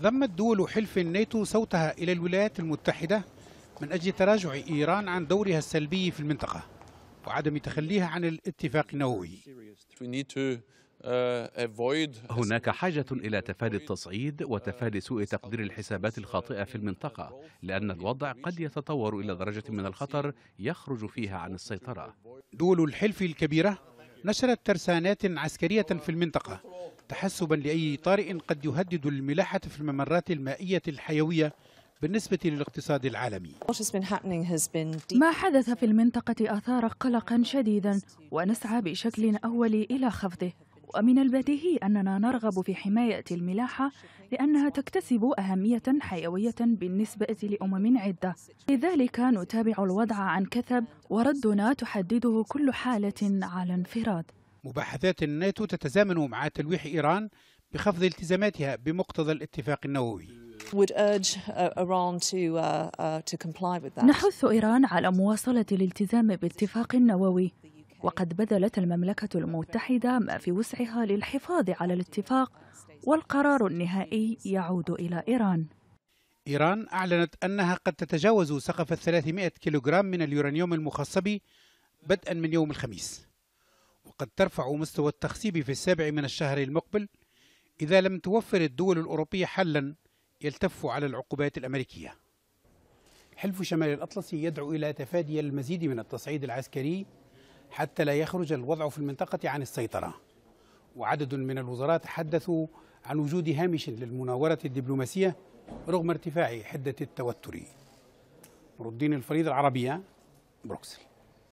ضمت دول حلف الناتو صوتها إلى الولايات المتحدة من أجل تراجع إيران عن دورها السلبي في المنطقة وعدم تخليها عن الاتفاق النووي هناك حاجة إلى تفادي التصعيد وتفادي سوء تقدير الحسابات الخاطئة في المنطقة لأن الوضع قد يتطور إلى درجة من الخطر يخرج فيها عن السيطرة دول الحلف الكبيرة نشرت ترسانات عسكرية في المنطقة تحسبا لأي طارئ قد يهدد الملاحة في الممرات المائية الحيوية بالنسبة للاقتصاد العالمي ما حدث في المنطقة أثار قلقا شديدا ونسعى بشكل أولي إلى خفضه ومن البديهي أننا نرغب في حماية الملاحة لأنها تكتسب أهمية حيوية بالنسبة لأمم عدة لذلك نتابع الوضع عن كثب وردنا تحدده كل حالة على انفراد مباحثات الناتو تتزامن مع تلويح إيران بخفض التزاماتها بمقتضى الاتفاق النووي uh, uh, uh, نحث إيران على مواصلة الالتزام بالاتفاق النووي وقد بذلت المملكة المتحدة ما في وسعها للحفاظ على الاتفاق والقرار النهائي يعود إلى إيران إيران أعلنت أنها قد تتجاوز سقف 300 كيلوغرام من اليورانيوم المخصب بدءا من يوم الخميس قد ترفع مستوى التخصيب في السابع من الشهر المقبل إذا لم توفر الدول الأوروبية حلا يلتف على العقوبات الأمريكية حلف شمال الأطلسي يدعو إلى تفادي المزيد من التصعيد العسكري حتى لا يخرج الوضع في المنطقة عن السيطرة وعدد من الوزراء تحدثوا عن وجود هامش للمناورة الدبلوماسية رغم ارتفاع حدة التوتر نور الدين الفريد العربية بروكسل